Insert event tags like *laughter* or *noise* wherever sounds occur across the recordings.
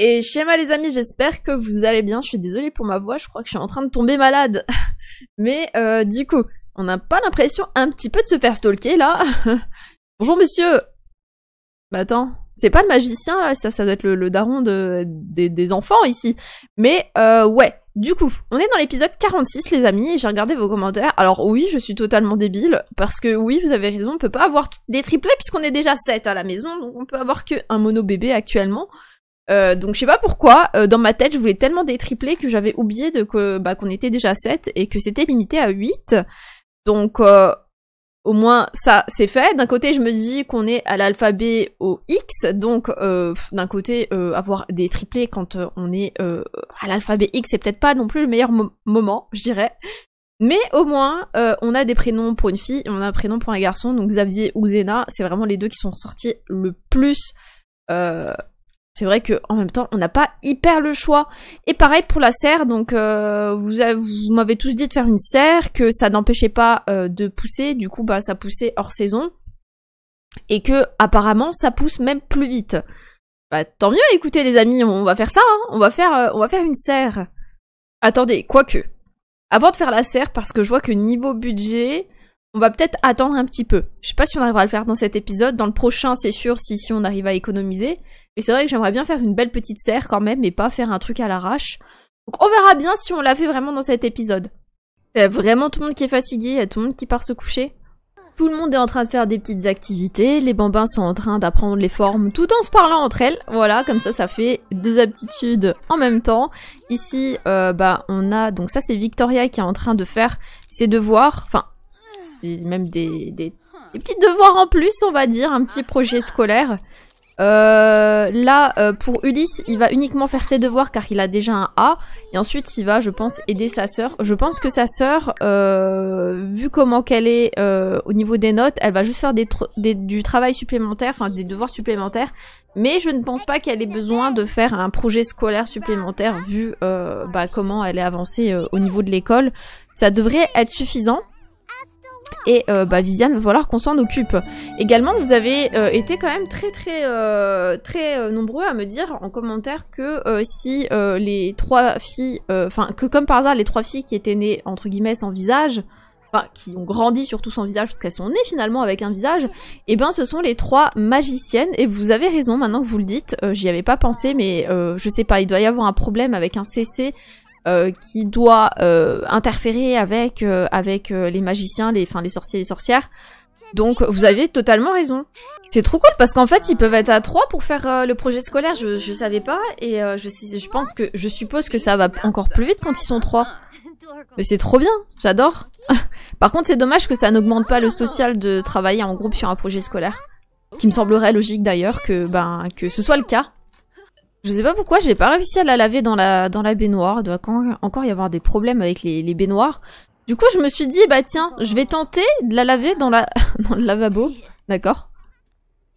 Et schéma les amis, j'espère que vous allez bien. Je suis désolée pour ma voix, je crois que je suis en train de tomber malade. *laughs* Mais euh, du coup, on n'a pas l'impression un petit peu de se faire stalker là *laughs* Bonjour monsieur Bah attends, c'est pas le magicien là, ça, ça doit être le, daron de, des, enfants ici. Mais euh, ouais, du coup, on est dans l'épisode 46 les amis, et j'ai regardé vos commentaires. Alors oui, je suis totalement débile, parce que oui, vous avez raison, on peut pas avoir des triplets, puisqu'on est déjà 7 à la maison, on peut avoir qu'un mono bébé actuellement. Euh, donc je sais pas pourquoi, euh, dans ma tête je voulais tellement des triplés que j'avais oublié de que bah, qu'on était déjà sept 7 et que c'était limité à 8. Donc euh, au moins ça c'est fait. D'un côté je me dis qu'on est à l'alphabet au X, donc d'un côté avoir des triplés quand on est à l'alphabet X c'est peut-être pas non plus le meilleur moment, je dirais. Mais au moins, on a des prénoms pour une fille et on a un prénom pour un garçon. Donc Xavier ou Zena, c'est vraiment les deux qui sont sortis le plus c'est vrai qu'en même temps, on n'a pas hyper le choix. Et pareil pour la serre, donc euh, vous, m'avez tous dit de faire une serre, que ça n'empêchait pas euh, de pousser, du coup bah ça poussait hors saison. Et que apparemment ça pousse même plus vite. Bah tant mieux, écoutez les amis, on va faire ça, hein. on va faire euh, on va faire une serre. Attendez, quoique. Avant de faire la serre, parce que je vois que niveau budget, on va peut-être attendre un petit peu. Je sais pas si on arrivera à le faire dans cet épisode. Dans le prochain, c'est sûr, si, si on arrive à économiser. Et c'est vrai que j'aimerais bien faire une belle petite serre quand même, mais pas faire un truc à l'arrache. Donc on verra bien si on l'a fait vraiment dans cet épisode. Il y a vraiment tout le monde qui est fatigué, il y a tout le monde qui part se coucher. Tout le monde est en train de faire des petites activités, les bambins sont en train d'apprendre les formes tout en se parlant entre elles. Voilà, comme ça, ça fait deux aptitudes en même temps. Ici, euh, bah, on a... Donc ça, c'est Victoria qui est en train de faire ses devoirs. Enfin, c'est même des, des, des petits devoirs en plus, on va dire, un petit projet scolaire. Euh, là, euh, pour Ulysse, il va uniquement faire ses devoirs car il a déjà un A. Et ensuite, il va, je pense, aider sa sœur. Je pense que sa sœur, euh, vu comment qu'elle est au niveau des notes, elle va juste faire des, du travail supplémentaire, enfin des devoirs supplémentaires. Mais je ne pense pas qu'elle ait besoin de faire un projet scolaire supplémentaire vu bah, comment elle est avancée au niveau de l'école. Ça devrait être suffisant. Et euh, bah, Viviane, va falloir qu'on s'en occupe. Également, vous avez euh, été quand même très très euh, très nombreux à me dire en commentaire que si les trois filles, enfin que comme par hasard les trois filles qui étaient nées entre guillemets sans visage, enfin qui ont grandi surtout sans visage parce qu'elles sont nées finalement avec un visage, et eh ben ce sont les trois magiciennes. Et vous avez raison, maintenant que vous le dites, j'y avais pas pensé, mais je sais pas, il doit y avoir un problème avec un CC euh, qui doit euh, interférer avec euh, avec les magiciens, les enfin les sorciers et les sorcières. Donc vous avez totalement raison. C'est trop cool parce qu'en fait ils peuvent être à trois pour faire le projet scolaire. Je je savais pas et je je pense que je suppose que ça va encore plus vite quand ils sont trois. Mais c'est trop bien, j'adore. *laughs* Par contre c'est dommage que ça n'augmente pas le social de travailler en groupe sur un projet scolaire. Ce qui me semblerait logique d'ailleurs que ben que ce soit le cas je sais pas pourquoi, j'ai pas réussi à la laver dans la, dans la baignoire. Il doit encore y avoir des problèmes avec les, les baignoires. Du coup, je me suis dit, bah tiens, je vais tenter de la laver dans, la, *laughs* le lavabo. D'accord.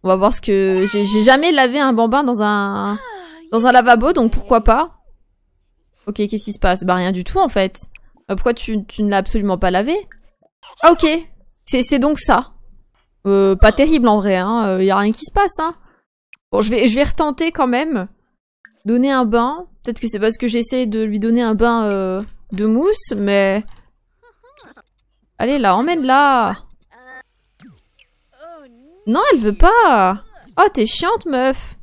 On va voir ce que... J'ai jamais lavé un bambin dans un... Dans un lavabo, donc pourquoi pas Ok, qu'est-ce qui se passe Bah rien du tout, en fait. Euh, pourquoi tu, ne l'as absolument pas lavé ah, ok. C'est donc ça. Euh, pas terrible, en vrai, hein. Il euh, y a rien qui se passe, hein. Bon, je vais, je vais retenter quand même donner un bain. Peut-être que c'est parce que j'essaie de lui donner un bain euh, de mousse, mais... Allez là, emmène-la Non, elle veut pas Oh, t'es chiante, meuf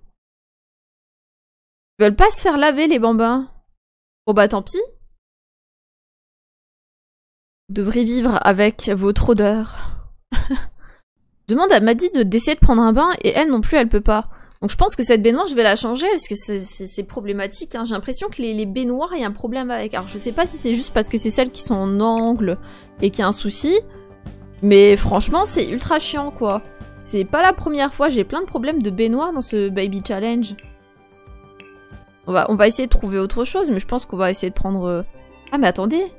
Ils veulent pas se faire laver, les bambins. Bon bah tant pis. Vous devrez vivre avec votre odeur. *laughs* Demande à Maddy d'essayer de prendre un bain et elle non plus, elle peut pas. Donc je pense que cette baignoire, je vais la changer parce que c'est problématique. Hein. J'ai l'impression que les, les baignoires, il y a un problème avec. Alors je sais pas si c'est juste parce que c'est celles qui sont en angle et qu'il y a un souci. Mais franchement, c'est ultra chiant quoi. C'est pas la première fois, j'ai plein de problèmes de baignoire dans ce Baby Challenge. va, on va essayer de trouver autre chose, mais je pense qu'on va essayer de prendre... Euh, ah mais attendez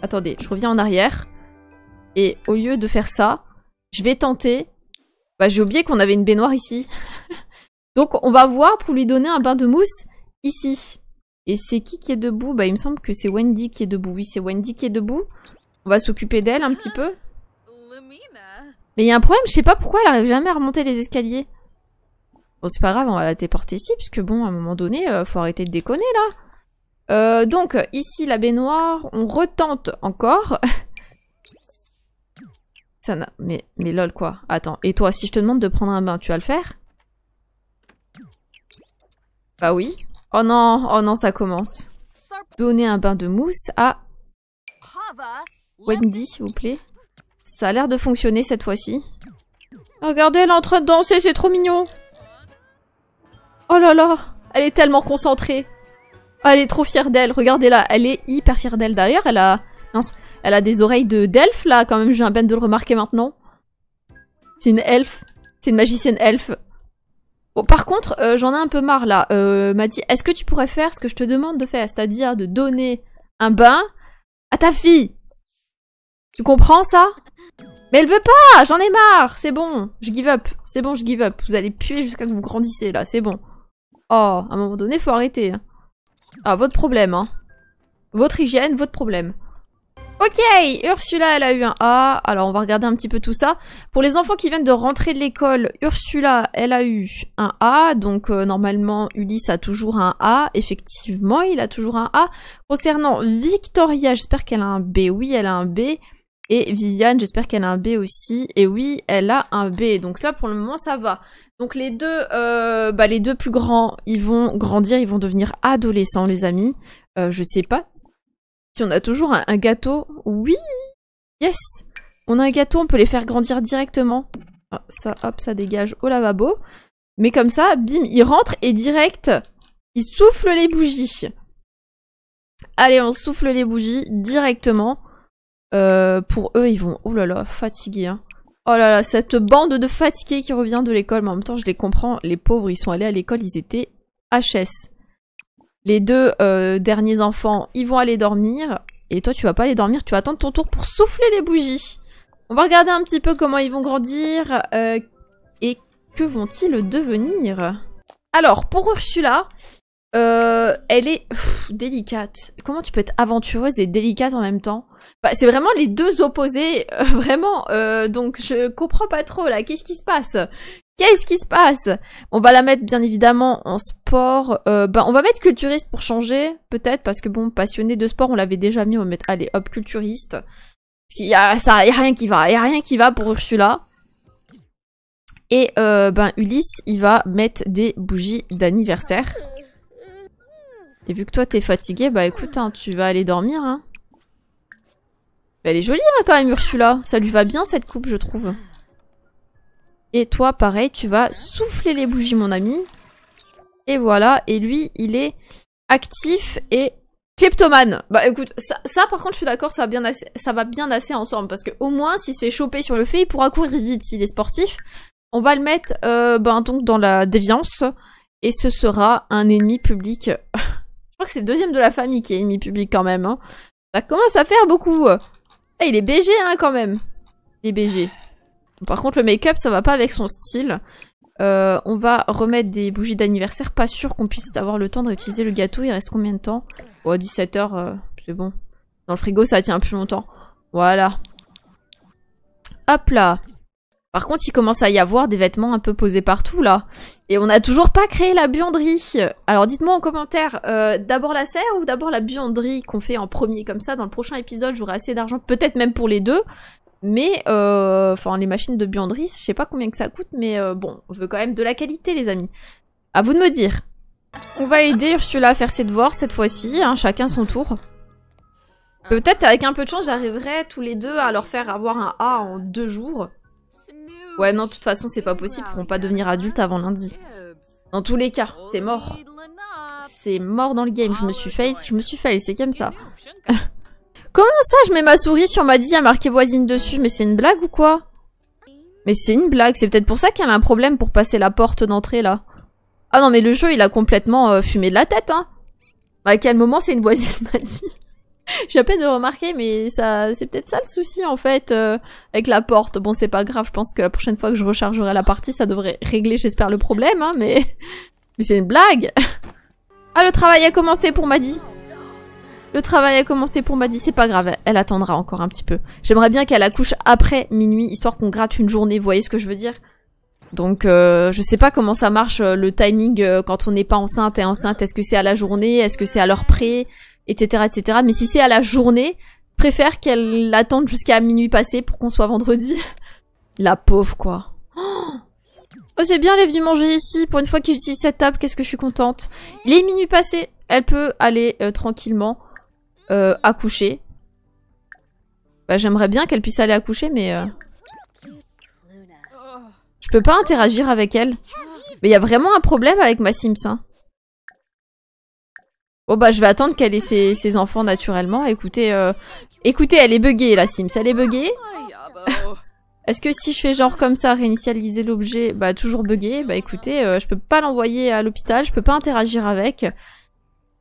Attendez, je reviens en arrière. Et au lieu de faire ça, je vais tenter bah j'ai oublié qu'on avait une baignoire ici. Donc on va voir pour lui donner un bain de mousse ici. Et c'est qui qui est debout Bah il me semble que c'est Wendy qui est debout. Oui c'est Wendy qui est debout. On va s'occuper d'elle un petit peu. Mais il y a un problème, je sais pas pourquoi elle arrive jamais à remonter les escaliers. Bon c'est pas grave, on va la déporter ici, Puisque bon à un moment donné, euh, faut arrêter de déconner là. Euh, donc ici la baignoire, on retente encore. *laughs* Mais, mais lol quoi. Attends, et toi, si je te demande de prendre un bain, tu vas le faire Bah oui. Oh non, oh non, ça commence. Donner un bain de mousse à... Wendy, s'il vous plaît. Ça a l'air de fonctionner cette fois-ci. Regardez, elle est en train de danser, c'est trop mignon Oh là là Elle est tellement concentrée Elle est trop fière d'elle, regardez-la, elle est hyper fière d'elle. D'ailleurs, elle a... Elle a des oreilles de d'elfe là, quand même, j'ai un peine de le remarquer maintenant. C'est une elfe. C'est une magicienne elfe. Bon, par contre, euh, j'en ai un peu marre là. Euh, m'a dit, est-ce que tu pourrais faire ce que je te demande de faire, c'est-à-dire de donner un bain à ta fille Tu comprends ça Mais elle veut pas J'en ai marre C'est bon, je give up. C'est bon, je give up. Vous allez puer jusqu'à ce que vous grandissez là, c'est bon. Oh, à un moment donné, faut arrêter. Hein. Ah, votre problème, hein. Votre hygiène, votre problème. Ok, Ursula, elle a eu un A. Alors, on va regarder un petit peu tout ça. Pour les enfants qui viennent de rentrer de l'école, Ursula, elle a eu un A. Donc, euh, normalement, Ulysse a toujours un A. Effectivement, il a toujours un A. Concernant Victoria, j'espère qu'elle a un B. Oui, elle a un B. Et Viviane, j'espère qu'elle a un B aussi. Et oui, elle a un B. Donc là, pour le moment, ça va. Donc les deux, euh, bah, les deux plus grands, ils vont grandir, ils vont devenir adolescents, les amis. Euh, je sais pas si on a toujours un, gâteau, oui Yes On a un gâteau, on peut les faire grandir directement. Ah, ça, hop, ça dégage au lavabo. Mais comme ça, bim, ils rentre et direct, ils soufflent les bougies. Allez, on souffle les bougies directement. Euh, pour eux, ils vont... Oh là là, fatigués. Hein. Oh là là, cette bande de fatigués qui revient de l'école. Mais en même temps, je les comprends. Les pauvres, ils sont allés à l'école, ils étaient HS les deux euh, derniers enfants, ils vont aller dormir. Et toi, tu vas pas aller dormir, tu vas attendre ton tour pour souffler les bougies. On va regarder un petit peu comment ils vont grandir euh, et que vont-ils devenir. Alors, pour Ursula, euh, elle est délicate. Comment tu peux être aventureuse et délicate en même temps bah, C'est vraiment les deux opposés, vraiment. donc, je comprends pas trop là. Qu'est-ce qui se passe Qu'est-ce qui se passe On va la mettre bien évidemment en sport. Euh, ben, on va mettre culturiste pour changer, peut-être, parce que bon, passionné de sport, on l'avait déjà mis, on va mettre, allez, hop, culturiste. Il y a, ça, a rien qui va, il a rien qui va pour Ursula. Et euh, ben Ulysse, il va mettre des bougies d'anniversaire. Et vu que toi t'es fatigué, bah écoute, hein, tu vas aller dormir. Hein. Elle est jolie hein, quand même Ursula, ça lui va bien cette coupe je trouve. Et toi, pareil, tu vas souffler les bougies, mon ami. Et voilà, et lui, il est actif et kleptomane. Bah écoute, ça, par contre, je suis d'accord, ça, va bien assez, ça va bien assez ensemble. Parce que au moins, s'il se fait choper sur le fait, il pourra courir vite s'il est sportif. On va le mettre euh, ben, donc dans la déviance. Et ce sera un ennemi public. *laughs* je crois que c'est le deuxième de la famille qui est ennemi public quand même. Hein. Ça commence à faire beaucoup. Eh, il est BG hein, quand même. Il est BG. Par contre, le make-up, ça va pas avec son style. Euh, on va remettre des bougies d'anniversaire. Pas sûr qu'on puisse avoir le temps de réutiliser le gâteau. Il reste combien de temps Oh, 17h, euh, c'est bon. Dans le frigo, ça tient plus longtemps. Voilà. Hop là. Par contre, il commence à y avoir des vêtements un peu posés partout, là. Et on n'a toujours pas créé la buanderie. Alors, dites-moi en commentaire, euh, d'abord la serre ou d'abord la buanderie qu'on fait en premier Comme ça, dans le prochain épisode, j'aurai assez d'argent, peut-être même pour les deux. Mais euh, enfin les machines de buanderie, je sais pas combien que ça coûte, mais euh, bon, on veut quand même de la qualité, les amis. À vous de me dire. On va aider Ursula à faire ses devoirs cette fois-ci, hein, chacun son tour. Peut-être avec un peu de chance, j'arriverai tous les deux à leur faire avoir un A en deux jours. Ouais, non, de toute façon, c'est pas possible, ils pourront pas devenir adultes avant lundi. Dans tous les cas, c'est mort. C'est mort dans le game, je me suis fail, je me suis fait, c'est comme ça. *laughs* Comment ça, je mets ma souris sur ma dit à marqué voisine dessus Mais c'est une blague ou quoi Mais c'est une blague, c'est peut-être pour ça qu'elle a un problème pour passer la porte d'entrée là. Ah non, mais le jeu, il a complètement euh, fumé de la tête, hein bah, À quel moment c'est une voisine Madi *laughs* J'ai à peine de remarquer, mais ça, c'est peut-être ça le souci, en fait, euh, avec la porte. Bon, c'est pas grave, je pense que la prochaine fois que je rechargerai la partie, ça devrait régler, j'espère, le problème, hein, mais... *laughs* Mais c'est une blague *laughs* Ah, le travail a commencé pour Maddy le travail a commencé pour Maddy, c'est pas grave, elle attendra encore un petit peu. J'aimerais bien qu'elle accouche après minuit, histoire qu'on gratte une journée, vous voyez ce que je veux dire donc euh, je sais pas comment ça marche euh, le timing euh, quand on n'est pas enceinte et enceinte, est-ce que c'est à la journée, est-ce que c'est à l'heure près, etc. etc. Mais si c'est à la journée, préfère qu'elle attende jusqu'à minuit passé pour qu'on soit vendredi. *laughs* la pauvre quoi. Oh, c'est bien, elle est venue manger ici. Pour une fois qu'il utilise cette table, qu'est-ce que je suis contente. Il est minuit passé, elle peut aller tranquillement euh, accoucher. Bah, j'aimerais bien qu'elle puisse aller accoucher, mais... Euh, je peux pas interagir avec elle. Mais il y a vraiment un problème avec ma Sims. Hein. Bon bah je vais attendre qu'elle ait ses, enfants naturellement. Écoutez, euh, écoutez, elle est buggée la Sims, elle est buggée. *laughs* Est-ce que si je fais genre comme ça, réinitialiser l'objet, bah toujours buggée bah écoutez, je peux pas l'envoyer à l'hôpital, je peux pas interagir avec.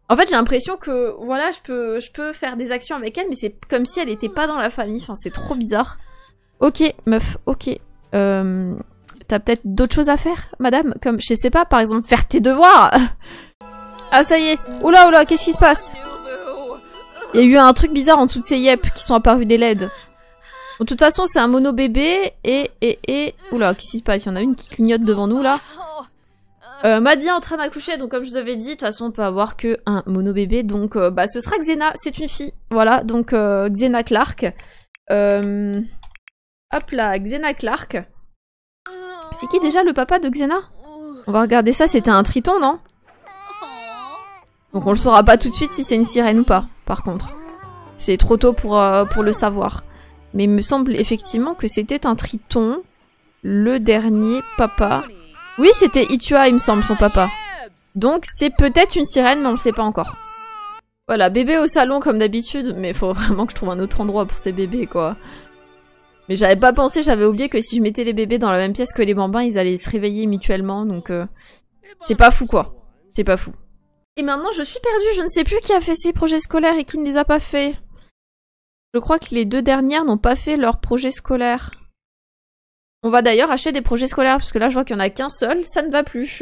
En fait, j'ai l'impression que voilà, je peux, je peux faire des actions avec elle, mais c'est comme si elle n'était pas dans la famille. Enfin, c'est trop bizarre. Ok, meuf, ok. Euh, T'as peut-être d'autres choses à faire, madame Comme, je sais pas, par exemple, faire tes devoirs *laughs* Ah, ça y est Oula, oula, qu'est-ce qui se passe Il y a eu un truc bizarre en dessous de ces yep qui sont apparus des LED. de toute façon, c'est un mono bébé et... et, et... Oula, qu'est-ce qui se passe Il y en a une qui clignote devant nous, là. Euh, Maddy est en train d'accoucher, donc comme je vous avais dit, de toute façon on peut avoir que un mono bébé, donc euh, bah ce sera Xena, c'est une fille, voilà, donc euh, Xena Clark. Euh, hop là, Xena Clark. C'est qui déjà le papa de Xena On va regarder ça, c'était un triton, non Donc on le saura pas tout de suite si c'est une sirène ou pas, par contre. C'est trop tôt pour, pour le savoir. Mais il me semble effectivement que c'était un triton, le dernier papa oui, c'était Itua, il me semble, son papa. Donc c'est peut-être une sirène, mais on le sait pas encore. Voilà, bébé au salon comme d'habitude, mais il faut *laughs* vraiment que je trouve un autre endroit pour ces bébés, quoi. Mais j'avais pas pensé, j'avais oublié que si je mettais les bébés dans la même pièce que les bambins, ils allaient se réveiller mutuellement, donc... Euh, c'est pas fou, quoi. C'est pas fou. Et maintenant, je suis perdue, je ne sais plus qui a fait ses projets scolaires et qui ne les a pas faits. Je crois que les deux dernières n'ont pas fait leurs projets scolaires. On va d'ailleurs acheter des projets scolaires, parce que là je vois qu'il n'y en a qu'un seul, ça ne va plus.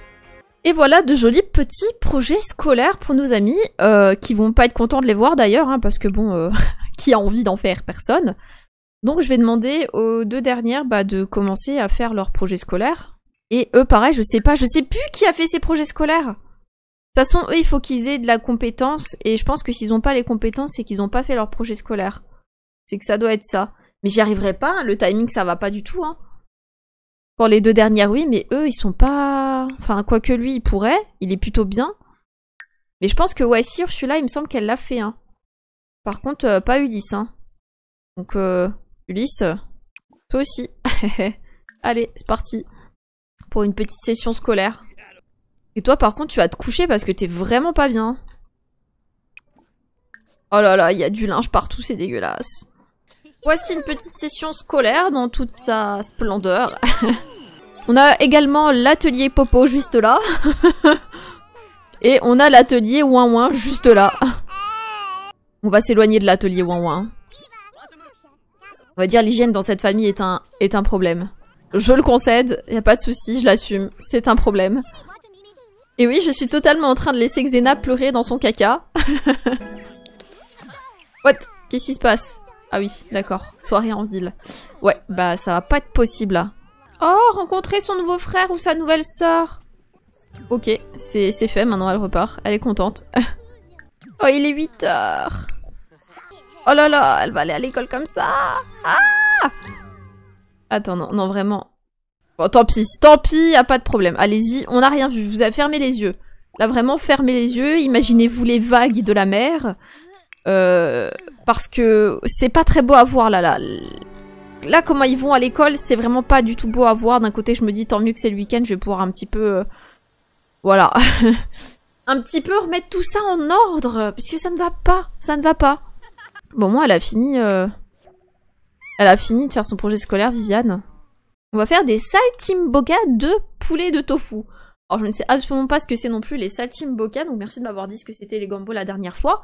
*laughs* Et voilà de jolis petits projets scolaires pour nos amis, euh, qui vont pas être contents de les voir d'ailleurs, hein, parce que bon, euh, *laughs* qui a envie d'en faire Personne. Donc je vais demander aux deux dernières bah, de commencer à faire leurs projets scolaires. Et eux, pareil, je sais pas, je sais plus qui a fait ces projets scolaires. De toute façon, eux, il faut qu'ils aient de la compétence, et je pense que s'ils n'ont pas les compétences, c'est qu'ils n'ont pas fait leurs projets scolaires. C'est que ça doit être ça. Mais j'y arriverai pas, le timing ça va pas du tout. Hein. Pour les deux dernières, oui, mais eux ils sont pas. Enfin, que lui il pourrait, il est plutôt bien. Mais je pense que ouais, si là il me semble qu'elle l'a fait. Hein. Par contre, euh, pas Ulysse. Hein. Donc, euh, Ulysse, toi aussi. *laughs* Allez, c'est parti. Pour une petite session scolaire. Et toi, par contre, tu vas te coucher parce que t'es vraiment pas bien. Oh là là, il y a du linge partout, c'est dégueulasse. Voici une petite session scolaire dans toute sa splendeur. *laughs* on a également l'atelier Popo juste là. *laughs* Et on a l'atelier Ouin Ouin juste là. On va s'éloigner de l'atelier Ouin Ouin. On va dire l'hygiène dans cette famille est un, est un problème. Je le concède, y a pas de souci, je l'assume. C'est un problème. Et oui, je suis totalement en train de laisser Xena pleurer dans son caca. *laughs* What Qu'est-ce qui se passe ah oui, d'accord. Soirée en ville. Ouais, bah ça va pas être possible là. Oh, rencontrer son nouveau frère ou sa nouvelle sœur. Ok, c'est fait, maintenant elle repart. Elle est contente. *laughs* oh, il est 8 heures. Oh là là, elle va aller à l'école comme ça. Ah Attends, non, non, vraiment. Bon, tant pis, tant pis, y a pas de problème. Allez-y, on n'a rien vu. je Vous avez fermé les yeux. Là, vraiment, fermez les yeux. Imaginez-vous les vagues de la mer. Euh, parce que c'est pas très beau à voir là. Là, là comment ils vont à l'école, c'est vraiment pas du tout beau à voir. D'un côté, je me dis tant mieux que c'est le week-end, je vais pouvoir un petit peu... Euh, voilà. *laughs* un petit peu remettre tout ça en ordre. Parce que ça ne va pas. Ça ne va pas. Bon, moi, elle a fini... Euh, elle a fini de faire son projet scolaire, Viviane. On va faire des saltimbocas de poulet de tofu. Alors je ne sais absolument pas ce que c'est non plus les saltimbocas, donc merci de m'avoir dit ce que c'était les gambos la dernière fois.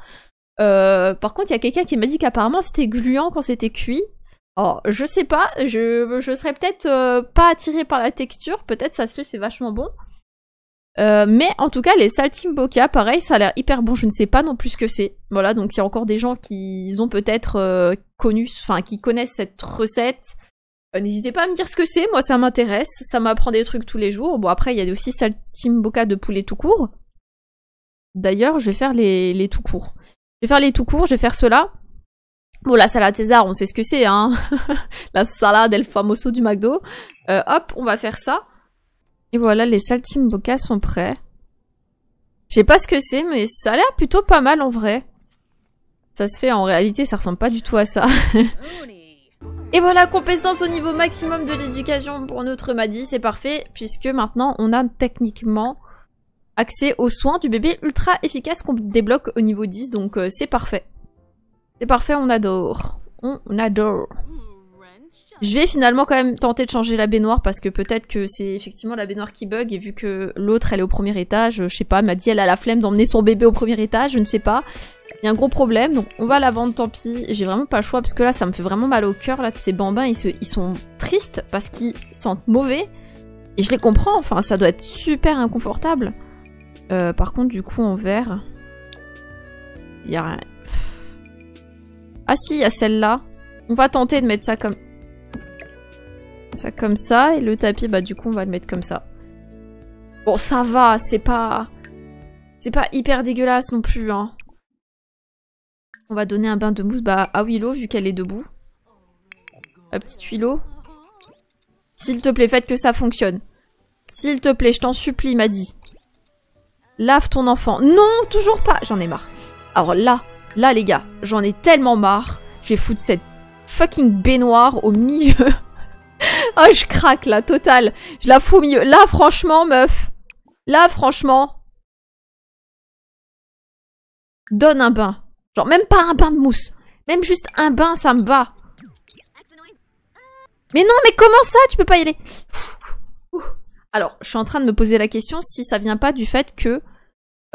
Euh, par contre, il y a quelqu'un qui m'a dit qu'apparemment c'était gluant quand c'était cuit. Alors, je sais pas, je, je serais peut-être euh, pas attirée par la texture, peut-être ça se fait, c'est vachement bon. Euh, mais en tout cas, les saltimboka, pareil, ça a l'air hyper bon. Je ne sais pas non plus ce que c'est. Voilà, donc il y a encore des gens qui ont peut-être connu, enfin qui connaissent cette recette. N'hésitez pas à me dire ce que c'est. Moi, ça m'intéresse. Ça m'apprend des trucs tous les jours. Bon, après, il y a aussi saltimboka de poulet tout court. D'ailleurs, je vais faire les, les tout courts. Je vais faire les tout courts, je vais faire cela. Bon, la salade César, on sait ce que c'est, hein. *laughs* la salade El Famoso du McDo. Euh, hop, on va faire ça. Et voilà, les saltimbocas sont prêts. Je sais pas ce que c'est, mais ça a l'air plutôt pas mal en vrai. Ça se fait, en réalité, ça ressemble pas du tout à ça. *laughs* Et voilà, compétence au niveau maximum de l'éducation pour notre Madi. c'est parfait, puisque maintenant on a techniquement accès aux soins du bébé ultra efficace qu'on débloque au niveau 10, donc euh, c'est parfait. C'est parfait, on adore. On adore. Je vais finalement quand même tenter de changer la baignoire parce que peut-être que c'est effectivement la baignoire qui bug et vu que l'autre elle est au premier étage, je sais pas, m'a dit elle a la flemme d'emmener son bébé au premier étage, je ne sais pas. Il y a un gros problème donc on va la vendre tant pis, j'ai vraiment pas le choix parce que là ça me fait vraiment mal au cœur là de ces bambins, ils, se... ils sont tristes parce qu'ils sentent mauvais et je les comprends, enfin ça doit être super inconfortable. Euh, par contre, du coup, en vert, il y a rien. Ah si, il y a celle-là. On va tenter de mettre ça comme... Ça comme ça, et le tapis, bah du coup, on va le mettre comme ça. Bon, ça va, c'est pas... C'est pas hyper dégueulasse non plus, hein. On va donner un bain de mousse à bah, Willow, ah vu qu'elle est debout. La petite Willow. S'il te plaît, faites que ça fonctionne. S'il te plaît, je t'en supplie, m'a dit. Lave ton enfant. Non, toujours pas. J'en ai marre. Alors là, là les gars, j'en ai tellement marre. Je vais foutre cette fucking baignoire au milieu. Ah, *laughs* oh, je craque là, total. Je la fous au milieu. Là, franchement, meuf. Là, franchement. Donne un bain. Genre, même pas un bain de mousse. Même juste un bain, ça me va. Mais non, mais comment ça Tu peux pas y aller alors, je suis en train de me poser la question si ça vient pas du fait que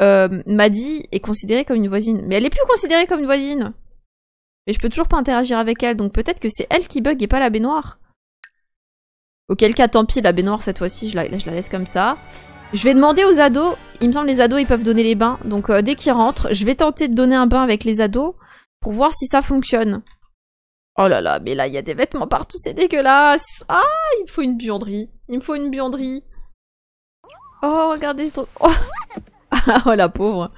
euh, Maddy est considérée comme une voisine. Mais elle est plus considérée comme une voisine Mais je peux toujours pas interagir avec elle, donc peut-être que c'est elle qui bug et pas la baignoire. Auquel cas, tant pis, la baignoire cette fois-ci, je la, laisse comme ça. Je vais demander aux ados, il me semble les ados ils peuvent donner les bains, donc euh, dès qu'ils rentrent, je vais tenter de donner un bain avec les ados pour voir si ça fonctionne. Oh là là, mais là il y a des vêtements partout, c'est dégueulasse Ah, il me faut une buanderie, il me faut une buanderie. Oh, regardez ce truc. *laughs* Oh, la pauvre.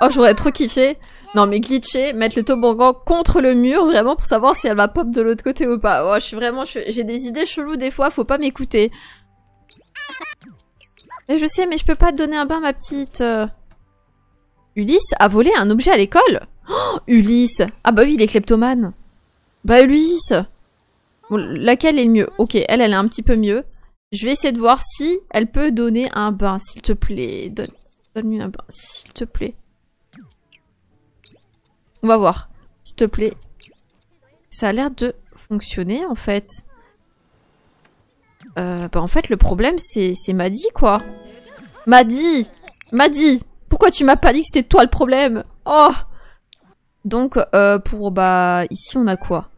Oh, j'aurais trop kiffé. Non, mais glitcher, mettre le toboggan contre le mur, vraiment, pour savoir si elle va pop de l'autre côté ou pas. Oh, je suis vraiment... J'ai des idées cheloues des fois, faut pas m'écouter. Mais je sais, mais je peux pas te donner un bain, ma petite... Euh. Ulysse a volé un objet à l'école oh, Ulysse Ah bah oui, il est kleptomane. Bah Ulysse Laquelle est le mieux Ok, elle, elle est un petit peu mieux. Je vais essayer de voir si elle peut donner un bain, s'il te plaît. Donne-lui un bain, s'il te plaît. On va voir. S'il te plaît. Ça a l'air de fonctionner, en fait. Euh, bah en fait, le problème, c'est Maddy, quoi. Maddy Maddy Pourquoi tu m'as pas dit que c'était toi le problème Oh Donc, euh, pour... Bah, ici, on a quoi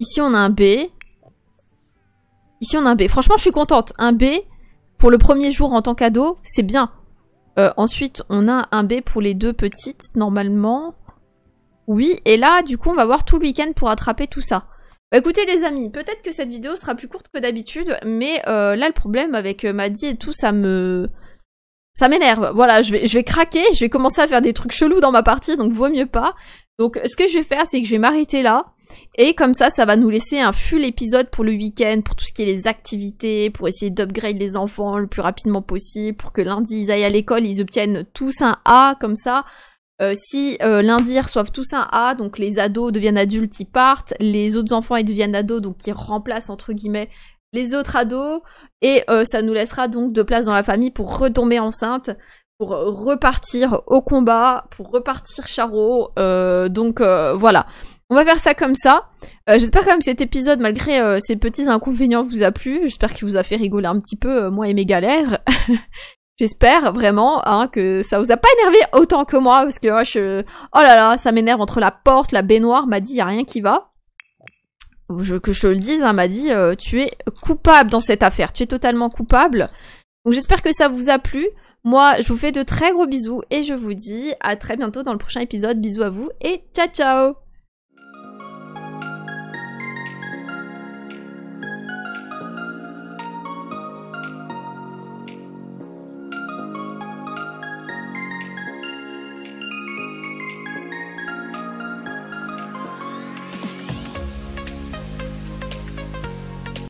Ici, on a un B. Ici, on a un B. Franchement, je suis contente. Un B, pour le premier jour en tant qu'ado, c'est bien. Euh, ensuite, on a un B pour les deux petites, normalement. Oui, et là, du coup, on va voir tout le week-end pour attraper tout ça. Bah, écoutez les amis, peut-être que cette vidéo sera plus courte que d'habitude, mais euh, là le problème avec euh, Maddy et tout, ça me... Ça m'énerve. Voilà, je vais, je vais craquer, je vais commencer à faire des trucs chelous dans ma partie, donc vaut mieux pas. Donc ce que je vais faire, c'est que je vais m'arrêter là. Et comme ça, ça va nous laisser un full épisode pour le week-end, pour tout ce qui est les activités, pour essayer d'upgrade les enfants le plus rapidement possible, pour que lundi ils aillent à l'école, ils obtiennent tous un A comme ça. Euh, si euh, lundi ils reçoivent tous un A, donc les ados deviennent adultes, ils partent, les autres enfants ils deviennent ados, donc ils remplacent entre guillemets les autres ados, et euh, ça nous laissera donc de place dans la famille pour retomber enceinte, pour repartir au combat, pour repartir charot. donc voilà, on va faire ça comme ça. Euh, j'espère quand même que cet épisode, malgré ces euh, ses petits inconvénients, vous a plu. J'espère qu'il vous a fait rigoler un petit peu, euh, moi et mes galères. *laughs* J'espère vraiment hein, que ça vous a pas énervé autant que moi, parce que oh là là, ça m'énerve entre la porte, la baignoire, m'a dit a rien qui va. Je, que je le dise, hein, m'a dit tu es coupable dans cette affaire, tu es totalement coupable. Donc j'espère que ça vous a plu. Moi, je vous fais de très gros bisous et je vous dis à très bientôt dans le prochain épisode. Bisous à vous et ciao ciao